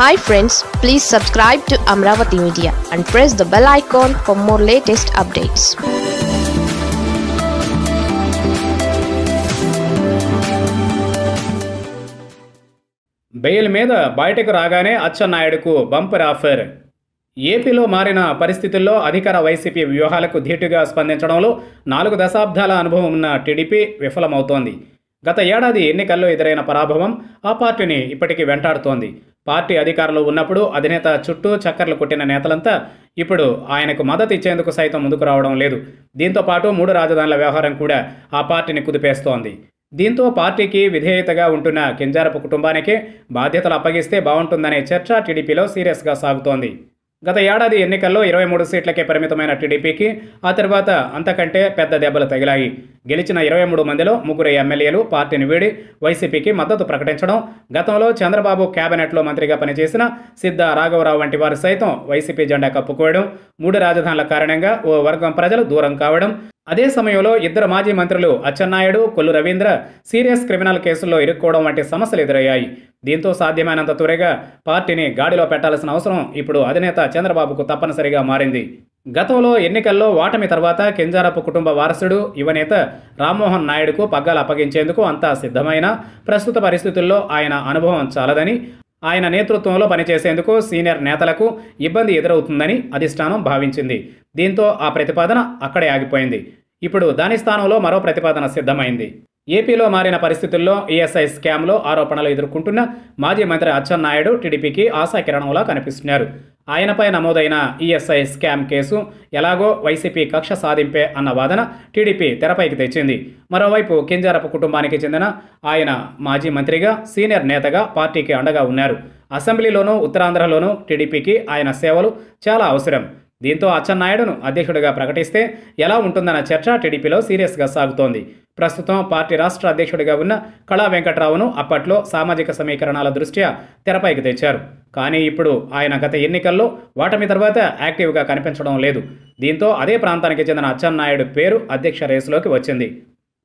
hi friends please subscribe to Amaravati Media and press the bell icon for more latest updates bail మీద బయటకు రాగానే అచ్చెన్నాయుడుకు bumper offer ఏపీలో మారిన పరిస్థితుల్లో అధికార వైసీపీ వ్యూహాలకు ధీటుగా స్పందించడంలో నాలుగు దశాబ్దాల అనుభవం ఉన్న టీడీపీ విఫలమవుతోంది గత ఏడాది ఎన్నికల్లో ఎదురైన పరాభవం ఆ పార్టీని ఇప్పటికీ వెంటాడుతోంది పార్టీ అధికారంలో ఉన్నప్పుడు అధినేత చుట్టూ చక్కర్లు కొట్టిన నేతలంతా ఇప్పుడు ఆయనకు మద్దతు ఇచ్చేందుకు సైతం ముందుకు రావడం లేదు దీంతో పాటు మూడు రాజధానుల వ్యవహారం కూడా ఆ పార్టీని కుదిపేస్తోంది దీంతో పార్టీకి విధేయతగా ఉంటున్న కింజారపు కుటుంబానికి బాధ్యతలు అప్పగిస్తే బాగుంటుందనే చర్చ టీడీపీలో సీరియస్గా సాగుతోంది గత ఏడాది ఎన్నికల్లో ఇరవై మూడు సీట్లకే పరిమితమైన టీడీపీకి ఆ తర్వాత అంతకంటే పెద్ద దెబ్బలు తగిలాయి గెలిచిన ఇరవై మూడు మందిలో ముగ్గురు ఎమ్మెల్యేలు పార్టీని వీడి వైసీపీకి మద్దతు ప్రకటించడం గతంలో చంద్రబాబు కేబినెట్లో మంత్రిగా పనిచేసిన సిద్ధ రాఘవరావు వంటి వారు సైతం వైసీపీ జెండా కప్పుకోవడం మూడు రాజధానుల కారణంగా ఓ వర్గం ప్రజలు దూరం కావడం అదే సమయంలో ఇద్దరు మాజీ మంత్రులు అచ్చెన్నాయుడు కొల్లు రవీంద్ర సీరియస్ క్రిమినల్ కేసుల్లో ఇరుక్కోవడం వంటి సమస్యలు ఎదురయ్యాయి దీంతో సాధ్యమైనంత త్వరగా పార్టీని గాడిలో పెట్టాల్సిన అవసరం ఇప్పుడు అధినేత చంద్రబాబుకు తప్పనిసరిగా మారింది గతంలో ఎన్నికల్లో ఓటమి తర్వాత కింజారపు కుటుంబ వారసుడు యువనేత రామ్మోహన్ నాయుడుకు పగ్గాలు అప్పగించేందుకు అంతా సిద్ధమైన ప్రస్తుత పరిస్థితుల్లో ఆయన అనుభవం చాలదని ఆయన నేతృత్వంలో పనిచేసేందుకు సీనియర్ నేతలకు ఇబ్బంది ఎదురవుతుందని అధిష్టానం భావించింది దీంతో ఆ ప్రతిపాదన అక్కడే ఆగిపోయింది ఇప్పుడు దాని స్థానంలో మరో ప్రతిపాదన సిద్ధమైంది ఏపీలో మారిన పరిస్థితుల్లో ఈఎస్ఐ స్కామ్లో ఆరోపణలు ఎదుర్కొంటున్న మాజీ మంత్రి అచ్చెన్నాయుడు టీడీపీకి ఆశాకిరణంలా కనిపిస్తున్నారు ఆయనపై నమోదైన ఈఎస్ఐ స్కామ్ కేసు ఎలాగో వైసీపీ కక్ష సాధింపే అన్న వాదన టీడీపీ తెరపైకి తెచ్చింది మరోవైపు కింజారపు కుటుంబానికి చెందిన ఆయన మాజీ మంత్రిగా సీనియర్ నేతగా పార్టీకి అండగా ఉన్నారు అసెంబ్లీలోనూ ఉత్తరాంధ్రలోనూ టీడీపీకి ఆయన సేవలు చాలా అవసరం దీంతో అచ్చెన్నాయుడును అధ్యక్షుడిగా ప్రకటిస్తే ఎలా ఉంటుందన్న చర్చ టీడీపీలో సీరియస్గా సాగుతోంది ప్రస్తుతం పార్టీ రాష్ట్ర అధ్యక్షుడిగా ఉన్న కళా వెంకట్రావును అప్పట్లో సామాజిక సమీకరణాల దృష్ట్యా తెరపైకి తెచ్చారు కానీ ఇప్పుడు ఆయన గత ఎన్నికల్లో ఓటమి తర్వాత యాక్టివ్గా కనిపించడం లేదు దీంతో అదే ప్రాంతానికి చెందిన అచ్చెన్నాయుడు పేరు అధ్యక్ష రేసులోకి వచ్చింది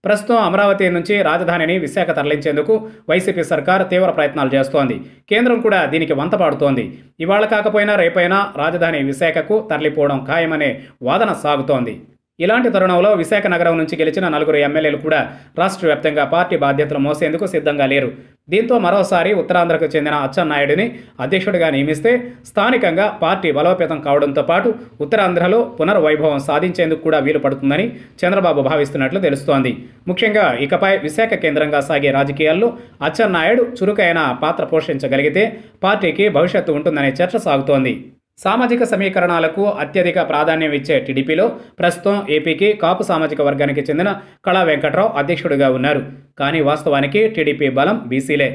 ప్రస్తుతం అమరావతి నుంచి రాజధానిని విశాఖ తరలించేందుకు వైసీపీ సర్కార్ తీవ్ర ప్రయత్నాలు చేస్తోంది కేంద్రం కూడా దీనికి వంతపాడుతోంది ఇవాళ కాకపోయినా రేపైనా రాజధాని విశాఖకు తరలిపోవడం ఖాయమనే వాదన సాగుతోంది ఇలాంటి తరుణంలో విశాఖ నగరం నుంచి గెలిచిన నలుగురు ఎమ్మెల్యేలు కూడా రాష్ట్ర వ్యాప్తంగా పార్టీ బాధ్యతలు మోసేందుకు సిద్ధంగా లేరు దీంతో మరోసారి ఉత్తరాంధ్రకు చెందిన అచ్చెన్నాయుడిని అధ్యక్షుడిగా నియమిస్తే స్థానికంగా పార్టీ బలోపేతం కావడంతో పాటు ఉత్తరాంధ్రలో పునర్వైభవం సాధించేందుకు కూడా వీలు పడుతుందని చంద్రబాబు భావిస్తున్నట్లు తెలుస్తోంది ముఖ్యంగా ఇకపై విశాఖ కేంద్రంగా సాగే రాజకీయాల్లో అచ్చెన్నాయుడు చురుకైన పాత్ర పోషించగలిగితే పార్టీకి భవిష్యత్తు ఉంటుందనే చర్చ సాగుతోంది సామాజిక సమీకరణాలకు అత్యధిక ప్రాధాన్యం ఇచ్చే టీడీపీలో ప్రస్తుతం ఏపీకి కాపు సామాజిక వర్గానికి చెందిన కళా వెంకట్రావు అధ్యక్షుడిగా ఉన్నారు కానీ వాస్తవానికి టీడీపీ బలం బీసీలే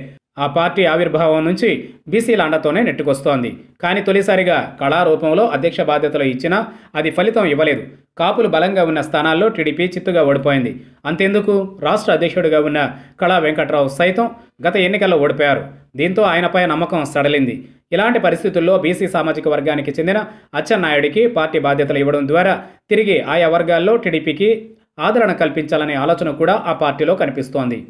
ఆ పార్టీ ఆవిర్భావం నుంచి బీసీల అండతోనే నెట్టుకొస్తోంది కానీ తొలిసారిగా కళారూపంలో అధ్యక్ష బాధ్యతలు ఇచ్చినా అది ఫలితం ఇవ్వలేదు కాపులు బలంగా ఉన్న స్థానాల్లో టీడీపీ చిత్తుగా ఓడిపోయింది అంతేందుకు రాష్ట్ర అధ్యక్షుడిగా ఉన్న కళా వెంకట్రావు సైతం గత ఎన్నికల్లో ఓడిపోయారు దీంతో ఆయనపై నమ్మకం సడలింది ఇలాంటి పరిస్థితుల్లో బీసీ సామాజిక వర్గానికి చెందిన అచ్చెన్నాయుడికి పార్టీ బాధ్యతలు ఇవ్వడం ద్వారా తిరిగి ఆయా వర్గాల్లో టీడీపీకి ఆదరణ కల్పించాలనే ఆలోచన కూడా ఆ పార్టీలో కనిపిస్తోంది